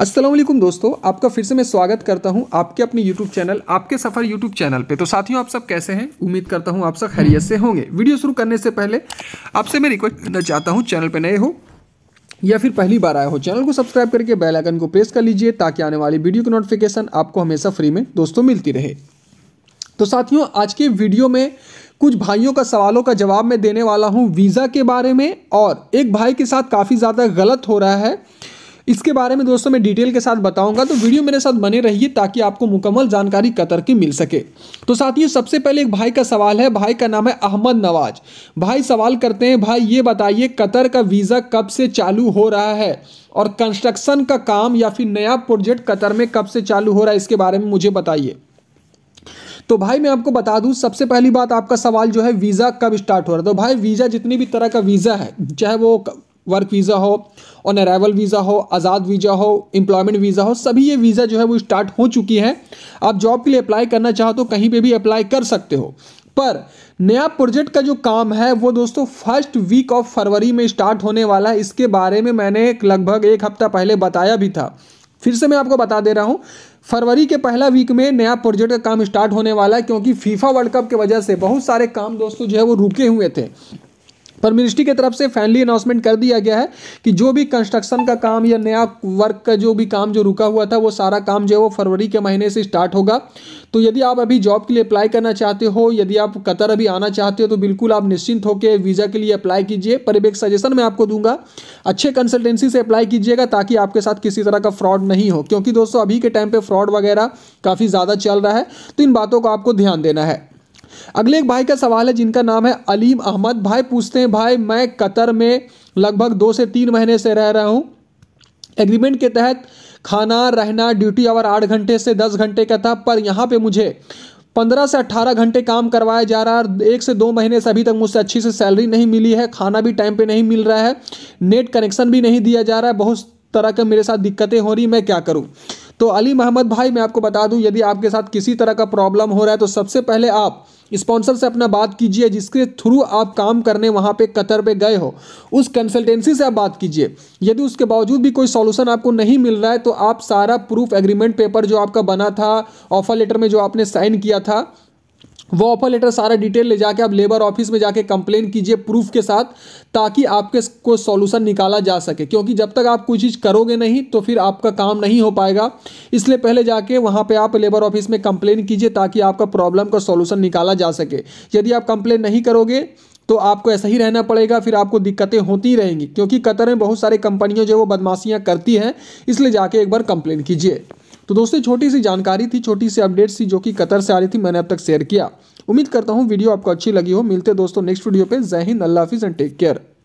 असलम दोस्तों आपका फिर से मैं स्वागत करता हूं आपके अपने YouTube चैनल आपके सफ़र YouTube चैनल पे तो साथियों आप सब कैसे हैं उम्मीद करता हूं आप सब खैरियत से होंगे वीडियो शुरू करने से पहले आपसे मैं रिक्वेस्ट करना चाहता हूं चैनल पे नए हो या फिर पहली बार आया हो चैनल को सब्सक्राइब करके बेल आइकन को प्रेस कर लीजिए ताकि आने वाली वीडियो की नोटिफिकेशन आपको हमेशा फ्री में दोस्तों मिलती रहे तो साथियों आज के वीडियो में कुछ भाइयों का सवालों का जवाब मैं देने वाला हूँ वीज़ा के बारे में और एक भाई के साथ काफ़ी ज़्यादा गलत हो रहा है इसके बारे में दोस्तों मैं डिटेल के साथ बताऊंगा तो वीडियो मेरे साथ बने रहिए ताकि आपको मुकम्मल जानकारी कतर की मिल सके तो साथियों सबसे पहले एक भाई का सवाल है भाई का नाम है अहमद नवाज भाई सवाल करते हैं भाई ये बताइए कतर का वीज़ा कब से चालू हो रहा है और कंस्ट्रक्शन का काम या फिर नया प्रोजेक्ट कतर में कब से चालू हो रहा है इसके बारे में मुझे बताइए तो भाई मैं आपको बता दूं सबसे पहली बात आपका सवाल जो है वीज़ा कब स्टार्ट हो रहा है तो भाई वीज़ा जितनी भी तरह का वीज़ा है चाहे वो वर्क वीज़ा हो ऑन अराइवल वीज़ा हो आज़ाद वीज़ा हो एम्प्लॉयमेंट वीज़ा हो सभी ये वीज़ा जो है वो स्टार्ट हो चुकी है आप जॉब के लिए अप्लाई करना चाहो तो कहीं पे भी अप्लाई कर सकते हो पर नया प्रोजेक्ट का जो काम है वो दोस्तों फर्स्ट वीक ऑफ फरवरी में स्टार्ट होने वाला है इसके बारे में मैंने लगभग एक हफ्ता पहले बताया भी था फिर से मैं आपको बता दे रहा हूँ फरवरी के पहला वीक में नया प्रोजेक्ट का काम स्टार्ट होने वाला है क्योंकि फीफा वर्ल्ड कप की वजह से बहुत सारे काम दोस्तों जो है वो रुके हुए थे पर मिनिस्ट्री की तरफ से फाइनली अनाउंसमेंट कर दिया गया है कि जो भी कंस्ट्रक्शन का काम या नया वर्क का जो भी काम जो रुका हुआ था वो सारा काम जो है वो फरवरी के महीने से स्टार्ट होगा तो यदि आप अभी जॉब के लिए अप्लाई करना चाहते हो यदि आप कतर अभी आना चाहते हो तो बिल्कुल आप निश्चिंत होकर वीज़ा के लिए अप्लाई कीजिए पर एक सजेशन मैं आपको दूंगा अच्छे कंसल्टेंसी से अप्लाई कीजिएगा ताकि आपके साथ किसी तरह का फ्रॉड नहीं हो क्योंकि दोस्तों अभी के टाइम पर फ्रॉड वगैरह काफ़ी ज़्यादा चल रहा है तो इन बातों को आपको ध्यान देना है अगले एक भाई का सवाल है जिनका नाम है अलीम अहमद भाई पूछते हैं भाई मैं कतर में लगभग दो से तीन महीने से रह रहा हूँ एग्रीमेंट के तहत खाना रहना ड्यूटी आवर आठ घंटे से दस घंटे का था पर यहाँ पे मुझे पंद्रह से अट्ठारह घंटे काम करवाया जा रहा है एक से दो महीने से अभी तक मुझसे अच्छी से सैलरी नहीं मिली है खाना भी टाइम पे नहीं मिल रहा है नेट कनेक्शन भी नहीं दिया जा रहा है बहुत तरह के मेरे साथ दिक्कतें हो रही मैं क्या करूँ तो अली महमद भाई मैं आपको बता दूं यदि आपके साथ किसी तरह का प्रॉब्लम हो रहा है तो सबसे पहले आप स्पॉन्सर से अपना बात कीजिए जिसके थ्रू आप काम करने वहाँ पे कतर पे गए हो उस कंसल्टेंसी से आप बात कीजिए यदि उसके बावजूद भी कोई सॉल्यूशन आपको नहीं मिल रहा है तो आप सारा प्रूफ एग्रीमेंट पेपर जो आपका बना था ऑफर लेटर में जो आपने साइन किया था वो ऑफर लेटर सारा डिटेल ले जाके आप लेबर ऑफिस में जाके कंप्लेन कीजिए प्रूफ के साथ ताकि आपके को सॉल्यूशन निकाला जा सके क्योंकि जब तक आप कोई चीज़ करोगे नहीं तो फिर आपका काम नहीं हो पाएगा इसलिए पहले जाके वहाँ पे आप लेबर ऑफिस में कंप्लेन कीजिए ताकि आपका प्रॉब्लम का सॉल्यूशन निकाला जा सके यदि आप कंप्लेन नहीं करोगे तो आपको ऐसा ही रहना पड़ेगा फिर आपको दिक्कतें होती रहेंगी क्योंकि कतर में बहुत सारी कंपनियों जो वो बदमाशियाँ करती हैं इसलिए जाके एक बार कंप्लेन कीजिए तो दोस्तों छोटी सी जानकारी थी छोटी सी अपडेट्स थी जो कि कतर से आ रही थी मैंने अब तक शेयर किया उम्मीद करता हूँ वीडियो आपको अच्छी लगी हो मिलते दोस्तों नेक्स्ट वीडियो पर जय हिंद अल्लाह हाफिज़ एंड टेक केयर